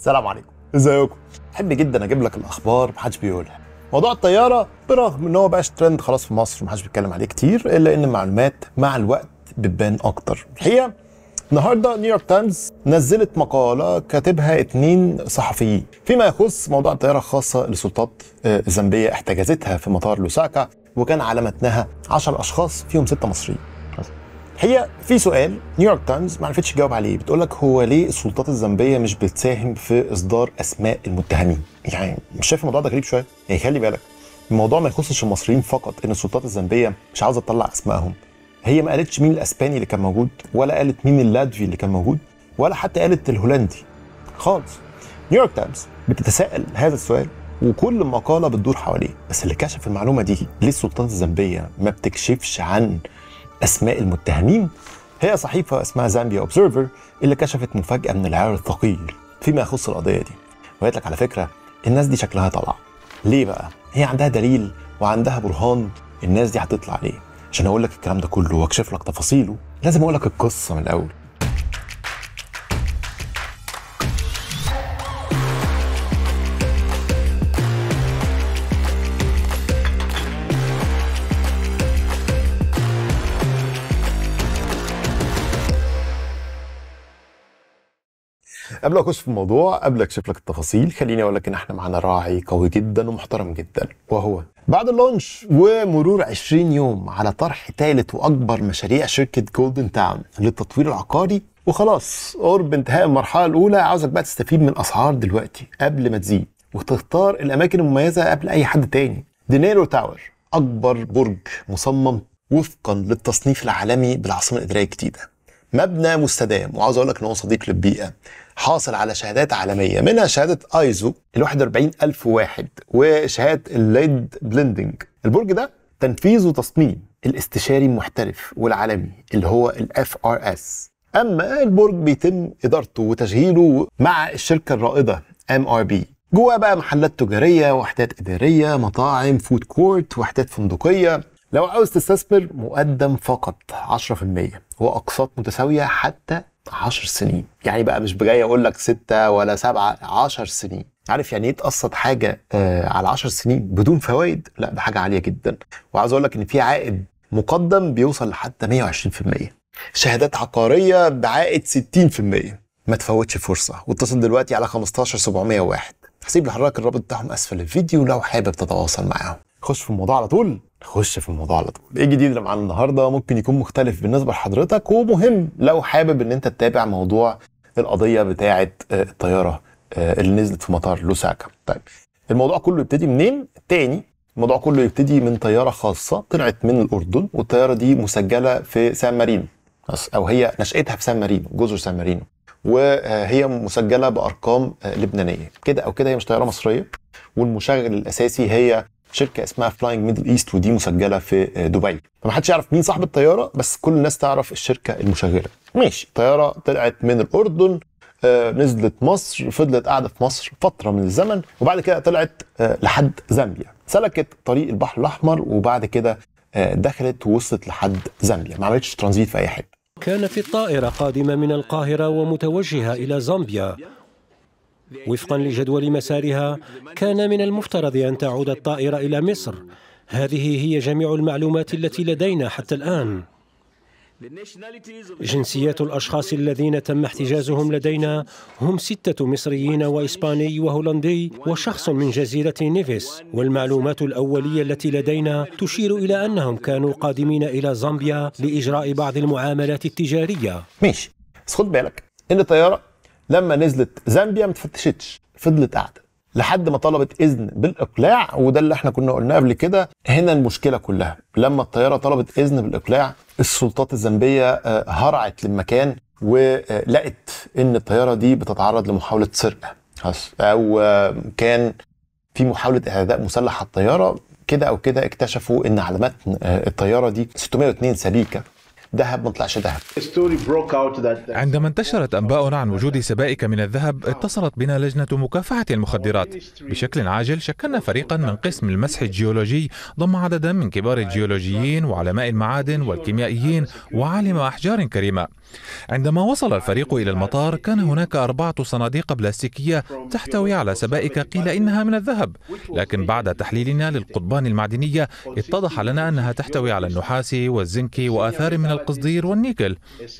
السلام عليكم ازيكم بحب جدا اجيب لك الاخبار محدش بيقولها موضوع الطياره برغم ان هو بقاش ترند خلاص في مصر ومحدش بيتكلم عليه كتير الا ان المعلومات مع الوقت بتبان اكتر الحقيقه النهارده نيويورك تايمز نزلت مقاله كاتبها اتنين صحفيين فيما يخص موضوع الطياره الخاصه لسلطات الزامبيه آه، احتجزتها في مطار لوساكا وكان على متنها 10 اشخاص فيهم سته مصريين هي في سؤال نيويورك تايمز ما عرفتش تجاوب عليه بتقول لك هو ليه السلطات الزامبيه مش بتساهم في اصدار اسماء المتهمين يعني مش شايف الموضوع ده غريب شويه يعني خلي بالك الموضوع ما يخصش المصريين فقط ان السلطات الزامبيه مش عاوزه تطلع اسمائهم هي ما قالتش مين الاسباني اللي كان موجود ولا قالت مين اللاتفي اللي كان موجود ولا حتى قالت الهولندي خالص نيويورك تايمز بتتساءل هذا السؤال وكل مقاله بتدور حواليه بس اللي كشف المعلومه دي ليه السلطات الزامبيه ما بتكشفش عن أسماء المتهمين هي صحيفة اسمها زامبيا أوبزرفر اللي كشفت مفاجأة من العيار الثقيل فيما يخص القضية دي وقالت لك على فكرة الناس دي شكلها طالعة ليه بقى؟ هي عندها دليل وعندها برهان الناس دي هتطلع ليه عشان اقول لك الكلام ده كله واكشف لك تفاصيله لازم اقول لك القصه من الاول قبل ما اخش في الموضوع قبل اكشف لك التفاصيل خليني اقول لك ان احنا معانا راعي قوي جدا ومحترم جدا وهو بعد اللونش ومرور 20 يوم على طرح ثالث واكبر مشاريع شركه جولدن تاون للتطوير العقاري وخلاص قرب انتهاء المرحله الاولى عاوزك بقى تستفيد من الاسعار دلوقتي قبل ما تزيد وتختار الاماكن المميزه قبل اي حد تاني دينيرو تاور اكبر برج مصمم وفقا للتصنيف العالمي بالعاصمه الاداريه الجديده مبنى مستدام وعاوز اقول لك ان هو صديق للبيئه حاصل على شهادات عالميه منها شهاده ايزو ال 41000 واحد وشهاده الليد بليندنج البرج ده تنفيذ وتصميم الاستشاري المحترف والعالمي اللي هو الاف ار اس اما البرج بيتم ادارته وتشغيله مع الشركه الرائده ام ار بي جواه بقى محلات تجاريه وحدات اداريه مطاعم فود كورت وحدات فندقيه لو عاوز تستثمر مقدم فقط 10% واقساط متساويه حتى 10 سنين يعني بقى مش بجاي اقول لك 6 ولا 7 10 سنين عارف يعني ايه تقسط حاجه آه على 10 سنين بدون فوائد لا ده حاجه عاليه جدا وعاوز اقول لك ان في عائد مقدم بيوصل لحتى 120% شهادات عقاريه بعائد 60% ما تفوتش فرصه واتصل دلوقتي على 15701 هسيب لحضرتك الرابط بتاعهم اسفل الفيديو لو حابب تتواصل معاهم خش في الموضوع على طول نخش في الموضوع على طول ايه جديد معانا النهارده ممكن يكون مختلف بالنسبه لحضرتك ومهم لو حابب ان انت تتابع موضوع القضيه بتاعه آه، الطياره آه، اللي نزلت في مطار لوساكا طيب الموضوع كله يبتدي منين تاني الموضوع كله يبتدي من طياره خاصه طلعت من الاردن والطياره دي مسجله في سان مارينو او هي نشاتها في سان مارينو جزر سان مارينو وهي مسجله بارقام آه، لبنانيه كده او كده هي مش طياره مصريه والمشغل الاساسي هي شركه اسمها فلاينج ميدل ايست ودي مسجله في آه، دبي فمحدش يعرف مين صاحب الطياره بس كل الناس تعرف الشركه المشغله ماشي الطياره طلعت من الاردن آه، نزلت مصر فضلت قاعده في مصر فتره من الزمن وبعد كده طلعت آه، لحد زامبيا سلكت طريق البحر الاحمر وبعد كده دخلت ووصلت لحد زامبيا ما عملتش ترانزيت في اي حته كان في الطائره قادمه من القاهره ومتوجهه الى زامبيا وفقا لجدول مسارها كان من المفترض أن تعود الطائرة إلى مصر هذه هي جميع المعلومات التي لدينا حتى الآن جنسيات الأشخاص الذين تم احتجازهم لدينا هم ستة مصريين وإسباني وهولندي وشخص من جزيرة نيفيس والمعلومات الأولية التي لدينا تشير إلى أنهم كانوا قادمين إلى زامبيا لإجراء بعض المعاملات التجارية ماشي بس خد بالك إن الطيارة لما نزلت زامبيا ما تفتشتش فضلت قاعده لحد ما طلبت اذن بالاقلاع وده اللي احنا كنا قلناه قبل كده هنا المشكله كلها لما الطياره طلبت اذن بالاقلاع السلطات الزامبيه آه، هرعت للمكان ولقت ان الطياره دي بتتعرض لمحاوله سرقه او آه، كان في محاوله اعداء مسلح على الطياره كده او كده اكتشفوا ان على متن آه، الطياره دي 602 سبيكه ذهب ما طلعش ذهب عندما انتشرت انباء عن وجود سبائك من الذهب اتصلت بنا لجنة مكافحة المخدرات بشكل عاجل شكلنا فريقا من قسم المسح الجيولوجي ضم عددا من كبار الجيولوجيين وعلماء المعادن والكيميائيين وعالم أحجار كريمة عندما وصل الفريق إلى المطار كان هناك أربعة صناديق بلاستيكية تحتوي على سبائك قيل إنها من الذهب لكن بعد تحليلنا للقضبان المعدنية اتضح لنا أنها تحتوي على النحاس والزنك وآثار من القصدير والنيكل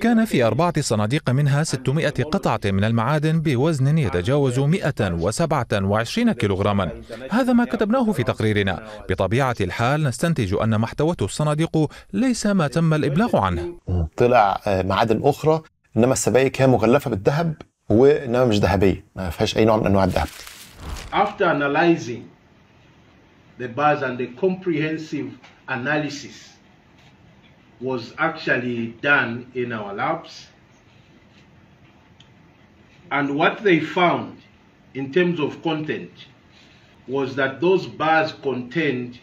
كان في أربعة صناديق منها 600 قطعة من المعادن بوزن يتجاوز 127 كيلوغراما هذا ما كتبناه في تقريرنا بطبيعة الحال نستنتج أن محتوى الصناديق ليس ما تم الإبلاغ عنه طلع آه، معادن أخرى إنما السبائك هي مغلفة بالذهب وإنما مش ذهبية ما فيهاش أي نوع من أنواع الذهب After analyzing the bars and the comprehensive analysis was actually done in our labs. And what they found in terms of content was that those bars contained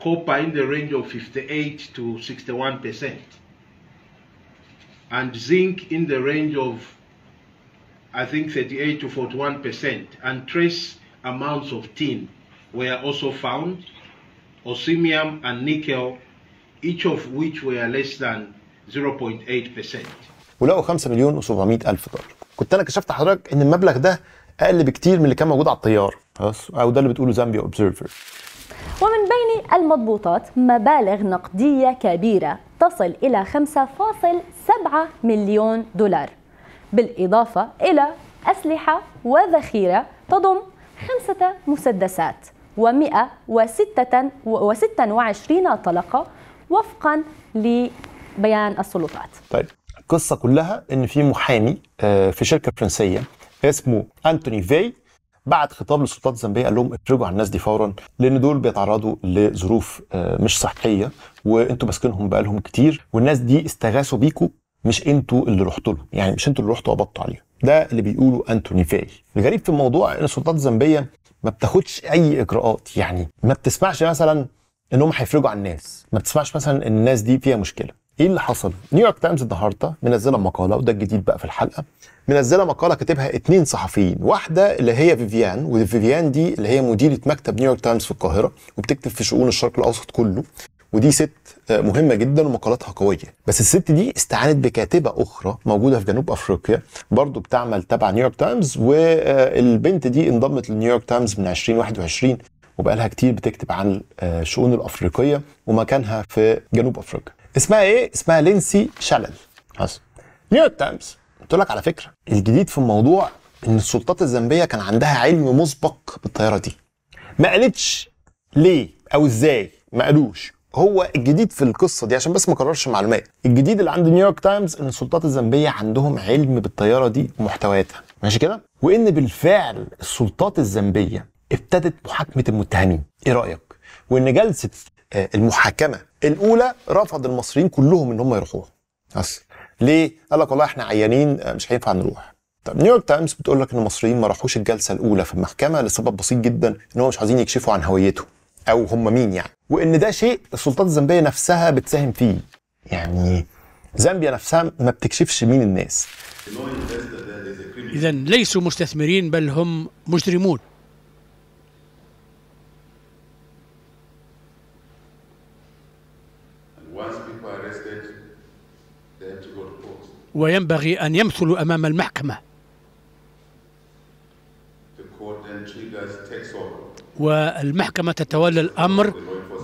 copper in the range of 58 to 61% and zinc in the range of I think 38 to 41% and trace amounts of tin were also found. Osmium and nickel each of which were less than 0.8%. ولقوا 5 مليون و700 الف دولار. كنت انا كشفت حضرتك ان المبلغ ده اقل بكتير من اللي كان موجود على التيار خلاص او ده اللي بتقوله زامبيا اوبزرفر. ومن بين المضبوطات مبالغ نقديه كبيره تصل الى 5.7 مليون دولار. بالاضافه الى اسلحه وذخيره تضم خمسه مسدسات و126 طلقه وفقا لبيان السلطات طيب القصة كلها إن في محامي آه، في شركة فرنسية اسمه أنتوني في بعد خطاب للسلطات الزامبيه قال لهم افرجوا على الناس دي فورا لان دول بيتعرضوا لظروف آه، مش صحيه وانتوا ماسكينهم بقالهم كتير والناس دي استغاثوا بيكوا مش انتوا اللي رحتوا لهم يعني مش انتوا اللي رحتوا قبضتوا عليهم ده اللي بيقوله انتوني فاي الغريب في الموضوع ان السلطات الزامبيه ما بتاخدش اي اجراءات يعني ما بتسمعش مثلا انهم هيفرجوا على الناس ما بتسمعش مثلا ان الناس دي فيها مشكله ايه اللي حصل نيويورك تايمز النهارده منزله مقاله وده الجديد بقى في الحلقه منزله مقاله كاتبها اتنين صحفيين واحده اللي هي فيفيان وفيفيان دي اللي هي مديره مكتب نيويورك تايمز في القاهره وبتكتب في شؤون الشرق الاوسط كله ودي ست مهمة جدا ومقالاتها قوية بس الست دي استعانت بكاتبة أخرى موجودة في جنوب أفريقيا برضو بتعمل تبع نيويورك تايمز والبنت دي انضمت لنيويورك تايمز من 2021 وبقالها كتير بتكتب عن الشؤون آه، الافريقيه ومكانها في جنوب افريقيا اسمها ايه اسمها لينسي شلل حصل نيويورك تايمز قلت لك على فكره الجديد في الموضوع ان السلطات الزامبيه كان عندها علم مسبق بالطياره دي ما قالتش ليه او ازاي ما قالوش هو الجديد في القصه دي عشان بس ما اكررش معلومات الجديد اللي عند نيويورك تايمز ان السلطات الزامبيه عندهم علم بالطياره دي ومحتوياتها ماشي كده وان بالفعل السلطات الزامبيه ابتدت محاكمه المتهمين ايه رايك وان جلسه آه، المحاكمه الاولى رفض المصريين كلهم ان هم يروحوها اصل ليه قال لك والله احنا عيانين آه، مش هينفع نروح طب نيويورك تايمز بتقول لك ان المصريين ما راحوش الجلسه الاولى في المحكمه لسبب بسيط جدا ان هم مش عايزين يكشفوا عن هويتهم او هم مين يعني وان ده شيء السلطات الزامبيه نفسها بتساهم فيه يعني زامبيا نفسها ما بتكشفش مين الناس اذا ليسوا مستثمرين بل هم مجرمون وينبغي أن يمثلوا أمام المحكمة والمحكمة تتولى الأمر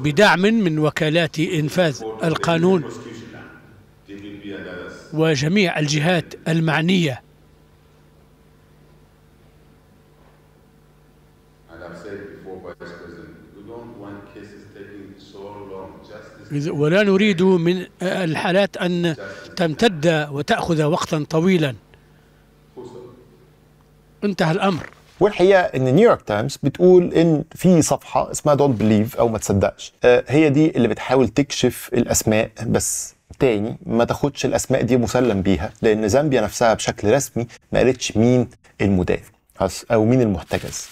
بدعم من وكالات إنفاذ القانون وجميع الجهات المعنية ولا نريد من الحالات أن تمتد وتأخذ وقتا طويلا انتهى الأمر والحقيقه ان نيويورك تايمز بتقول ان في صفحه اسمها دونت بليف او ما تصدقش آه، هي دي اللي بتحاول تكشف الاسماء بس تاني ما تاخدش الاسماء دي مسلم بيها لان زامبيا نفسها بشكل رسمي ما قالتش مين المدافع او مين المحتجز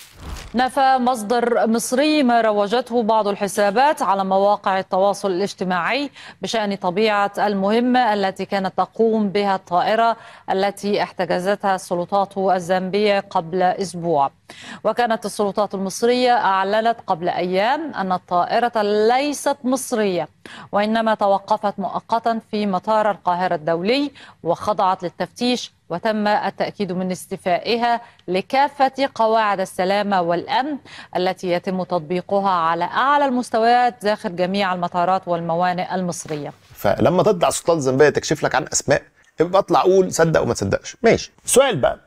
نفى مصدر مصري ما روجته بعض الحسابات على مواقع التواصل الاجتماعي بشأن طبيعة المهمة التي كانت تقوم بها الطائرة التي احتجزتها السلطات الزامبية قبل أسبوع وكانت السلطات المصرية أعلنت قبل أيام أن الطائرة ليست مصرية وإنما توقفت مؤقتا في مطار القاهرة الدولي وخضعت للتفتيش وتم التأكيد من استيفائها لكافة قواعد السلامة والأمن التي يتم تطبيقها على أعلى المستويات داخل جميع المطارات والموانئ المصرية فلما تطلع سلطان الزنبية تكشف لك عن أسماء ابقى اطلع قول صدق وما تصدقش ماشي سؤال بقى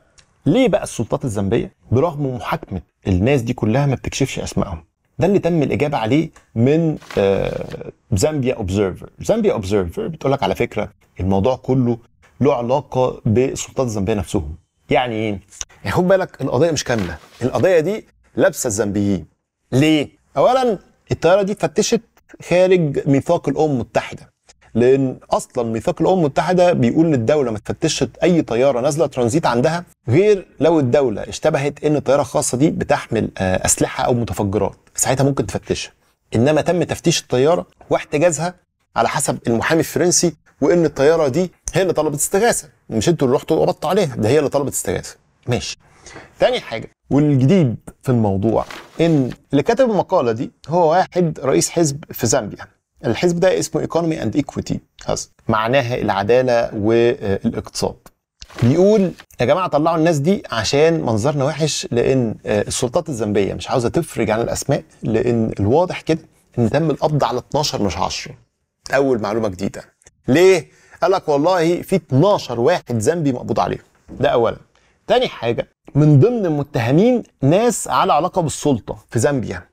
ليه بقى السلطات الزنبية برغم محاكمة الناس دي كلها ما بتكشفش أسمائهم ده اللي تم الاجابه عليه من زامبيا اوبزرفر زامبيا اوبزرفر بتقول لك على فكره الموضوع كله له علاقه بالسلطات الزامبيه نفسهم يعني ايه يعني خد بالك القضيه مش كامله القضيه دي لابسه الزامبيين ليه اولا الطياره دي فتشت خارج ميثاق الامم المتحده لان اصلا ميثاق الامم المتحده بيقول للدوله ما تفتشت اي طياره نازله ترانزيت عندها غير لو الدوله اشتبهت ان الطياره الخاصه دي بتحمل آه، اسلحه او متفجرات ساعتها ممكن تفتشها انما تم تفتيش الطياره واحتجازها على حسب المحامي الفرنسي وان الطياره دي هي اللي طلبت استغاثه مش انتوا اللي رحتوا قبضتوا عليها ده هي اللي طلبت استغاثه ماشي تاني حاجه والجديد في الموضوع ان اللي كتب المقاله دي هو واحد رئيس حزب في زامبيا الحزب ده اسمه ايكونومي اند ايكويتي معناها العداله والاقتصاد بيقول يا جماعه طلعوا الناس دي عشان منظرنا وحش لان آه، السلطات الزامبيه مش عاوزه تفرج عن الاسماء لان الواضح كده ان تم القبض على 12 مش 10 اول معلومه جديده ليه؟ قال لك والله في 12 واحد ذنبي مقبوض عليهم ده اولا تاني حاجة من ضمن المتهمين ناس على علاقة بالسلطة في زامبيا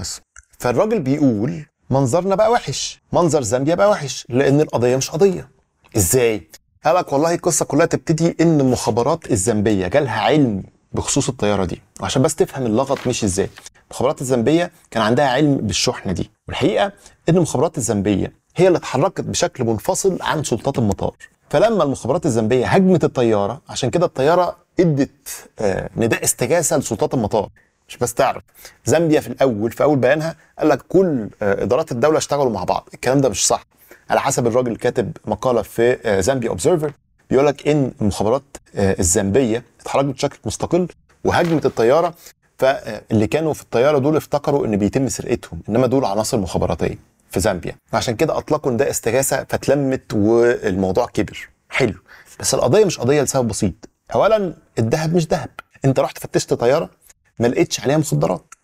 بس فالراجل بيقول منظرنا بقى وحش منظر زامبيا بقى وحش لأن القضية مش قضية ازاي؟ قال لك والله القصة كلها تبتدي إن المخابرات الزامبية جالها علم بخصوص الطيارة دي وعشان بس تفهم اللغط مش ازاي المخابرات الزامبية كان عندها علم بالشحنة دي والحقيقة إن المخابرات الزامبية هي اللي اتحركت بشكل منفصل عن سلطات المطار فلما المخابرات الزنبيه هجمت الطياره عشان كده الطياره ادت آه، نداء استغاثه لسلطات المطار مش بس تعرف زامبيا في الاول في اول بيانها قال لك كل آه، ادارات الدوله اشتغلوا مع بعض الكلام ده مش صح على حسب الراجل اللي كاتب مقاله في آه، زامبيا اوبزرفر بيقول لك ان المخابرات الزامبيه اتحركت بشكل مستقل وهجمت الطياره فاللي كانوا في الطياره دول افتكروا ان بيتم سرقتهم انما دول عناصر مخابراتيه في زامبيا عشان كده اطلقوا نداء ده استغاثه فتلمت والموضوع كبر حلو بس القضيه مش قضيه لسبب بسيط اولا الذهب مش ذهب انت رحت فتشت طياره ما لقيتش عليها مخدرات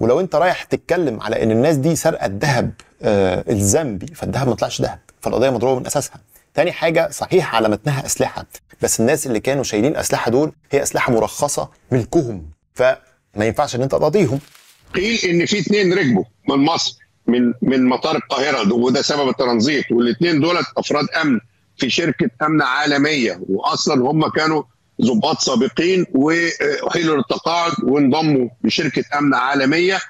ولو انت رايح تتكلم على ان الناس دي سرقت ذهب آه الزامبي فالذهب ما طلعش ذهب فالقضيه مضروبه من اساسها تاني حاجه صحيح على متنها اسلحه بس الناس اللي كانوا شايلين اسلحه دول هي اسلحه مرخصه ملكهم فما ينفعش ان انت تقاضيهم قيل ان في اثنين ركبوا من مصر من من مطار القاهره وده سبب الترانزيت والاثنين دولت افراد امن في شركه امن عالميه واصلا هم كانوا ضباط سابقين واحيلوا للتقاعد وانضموا لشركه امن عالميه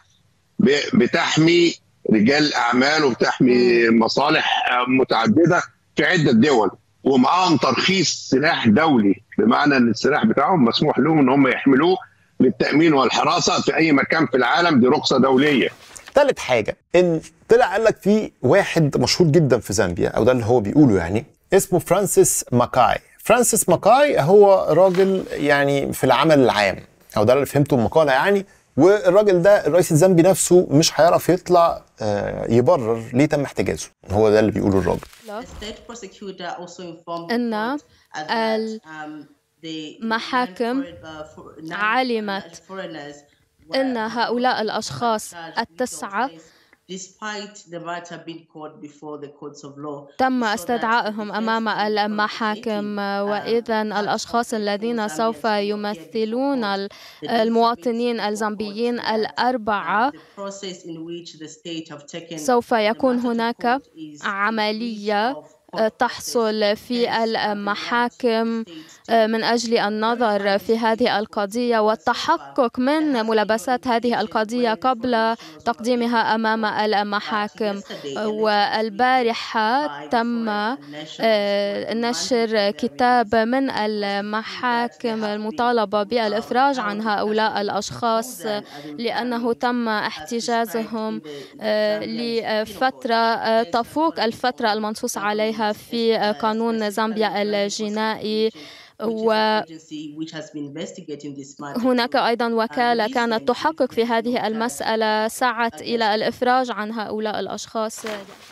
بتحمي رجال اعمال وبتحمي مصالح متعدده في عده دول ومعاهم ترخيص سلاح دولي بمعنى ان السلاح بتاعهم مسموح لهم ان هم يحملوه للتامين والحراسه في اي مكان في العالم دي رخصه دوليه ثالث حاجه ان طلع قال لك في واحد مشهور جدا في زامبيا او ده اللي هو بيقوله يعني اسمه فرانسيس ماكاي فرانسيس ماكاي هو راجل يعني في العمل العام او ده اللي فهمته المقاله يعني والراجل ده الرئيس الزامبي نفسه مش هيعرف يطلع آه، يبرر ليه تم احتجازه هو ده اللي بيقوله الراجل ان المحاكم um, علمت أن هؤلاء الأشخاص التسعة تم استدعائهم أمام المحاكم uh, وإذا الأشخاص الذين سوف يمثلون المواطنين الزامبيين الأربعة سوف يكون هناك عملية تحصل في المحاكم آه، من أجل النظر في هذه القضية والتحقق من ملابسات هذه القضية قبل تقديمها أمام المحاكم والبارحة تم آه، نشر كتاب من المحاكم المطالبة بالإفراج عن هؤلاء الأشخاص لأنه تم احتجازهم آه، لفترة تفوق الفترة المنصوص عليها في قانون زامبيا الجنائي وهناك أيضا وكالة كانت تحقق في هذه المسألة سعت إلى الإفراج عن هؤلاء الأشخاص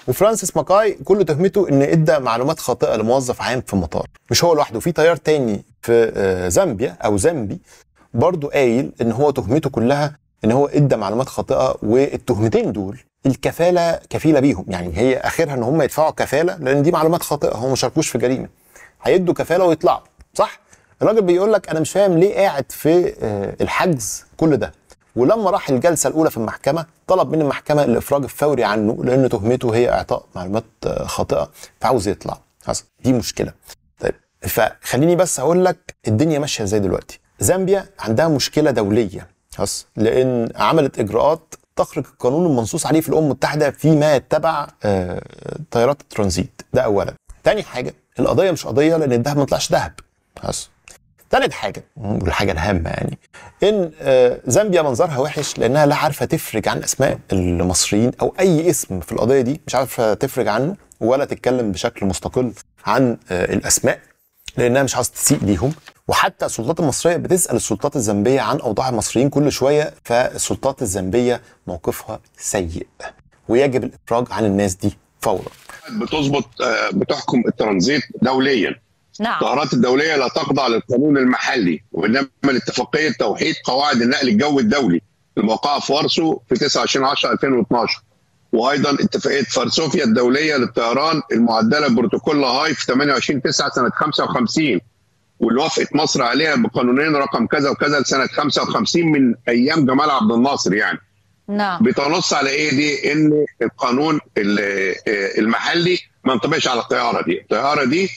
وفرانسيس ماكاي كل تهمته إن إدى معلومات خاطئة لموظف عام في مطار مش هو لوحده في تيار تاني في آه، زامبيا أو زامبي برضه قايل إن هو تهمته كلها إن هو إدى معلومات خاطئة والتهمتين دول الكفاله كفيله بيهم يعني هي اخرها ان هم يدفعوا كفاله لان دي معلومات خاطئه هم ما شاركوش في جريمه هيدوا كفاله ويطلعوا صح الراجل بيقول لك انا مش فاهم ليه قاعد في آه، الحجز كل ده ولما راح الجلسه الاولى في المحكمه طلب من المحكمه الافراج الفوري عنه لان تهمته هي اعطاء معلومات آه، خاطئه فعاوز يطلع حصل دي مشكله طيب فخليني بس اقول لك الدنيا ماشيه ازاي دلوقتي زامبيا عندها مشكله دوليه حصل لان عملت اجراءات تخرج القانون المنصوص عليه في الامم المتحده فيما يتبع آه، طيارات الترانزيت ده اولا تاني حاجه القضيه مش قضيه لان الذهب ما طلعش ذهب حصل تالت حاجه والحاجه الهامه يعني ان آه، زامبيا منظرها وحش لانها لا عارفه تفرج عن اسماء المصريين او اي اسم في القضيه دي مش عارفه تفرج عنه ولا تتكلم بشكل مستقل عن آه، الاسماء لانها مش عايزه تسيء ليهم وحتى السلطات المصريه بتسال السلطات الزامبيه عن اوضاع المصريين كل شويه فالسلطات الزامبيه موقفها سيء ويجب الافراج عن الناس دي فورا بتظبط آه، بتحكم الترانزيت دوليا نعم. الطائرات الدولية لا تخضع للقانون المحلي وإنما لاتفاقية توحيد قواعد النقل الجوي الدولي الموقعة في وارسو في 29 10 2012 وأيضا اتفاقية فارسوفيا الدولية للطيران المعدلة بروتوكول هاي في 28 9 سنة 55 واللي وافقت مصر عليها بقانونين رقم كذا وكذا لسنة 55 من أيام جمال عبد الناصر يعني نعم بتنص على ايه دي ان القانون المحلي ما ينطبقش على الطياره دي الطياره دي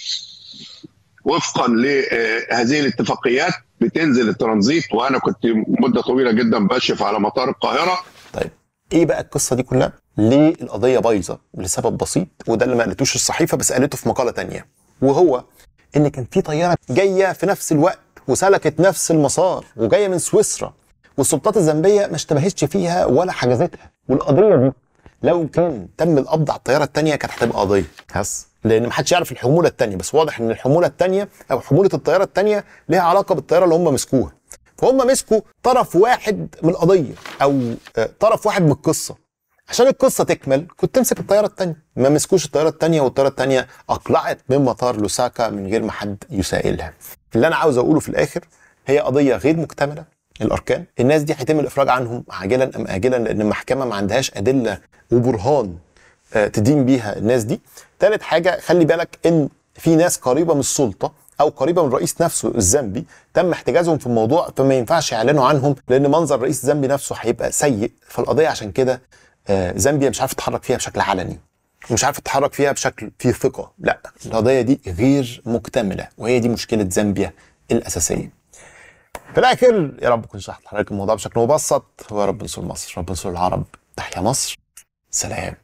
وفقا لهذه آه، الاتفاقيات بتنزل الترانزيت وانا كنت مده طويله جدا بشف على مطار القاهره طيب ايه بقى القصه دي كلها ليه القضيه بايظه لسبب بسيط وده اللي ما قالتوش الصحيفه بس قالته في مقاله تانية وهو ان كان في طياره جايه في نفس الوقت وسلكت نفس المسار وجايه من سويسرا والسلطات الزامبيه ما اشتبهتش فيها ولا حجزتها والقضيه دي لو كان تم القبض على الطياره الثانيه كانت هتبقى قضيه بس لان ما حدش يعرف الحموله الثانيه بس واضح ان الحموله الثانيه او حموله الطياره الثانيه ليها علاقه بالطياره اللي هم مسكوها فهم مسكوا طرف واحد من القضيه او آه، طرف واحد من القصه عشان القصه تكمل كنت تمسك الطياره الثانيه ما مسكوش الطياره الثانيه والطياره الثانيه اقلعت من مطار لوساكا من غير ما حد يسائلها اللي انا عاوز اقوله في الاخر هي قضيه غير مكتمله الاركان الناس دي هيتم الافراج عنهم عاجلا ام اجلا لان المحكمه ما عندهاش ادله وبرهان آه، تدين بيها الناس دي ثالث حاجه خلي بالك ان في ناس قريبه من السلطه او قريبه من الرئيس نفسه الذنبي تم احتجازهم في الموضوع فما ينفعش يعلنوا عنهم لان منظر رئيس الذنبي نفسه هيبقى سيء فالقضيه عشان كده آه، زامبيا مش عارف تتحرك فيها بشكل علني ومش عارف تتحرك فيها بشكل فيه ثقه لا القضيه دي غير مكتمله وهي دي مشكله زامبيا الاساسيه في الاخر يا رب كنت شرحت لحضرتك الموضوع بشكل مبسط ويا رب نصر مصر رب نصر العرب تحيا مصر سلام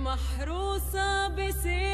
محروسة بسيرة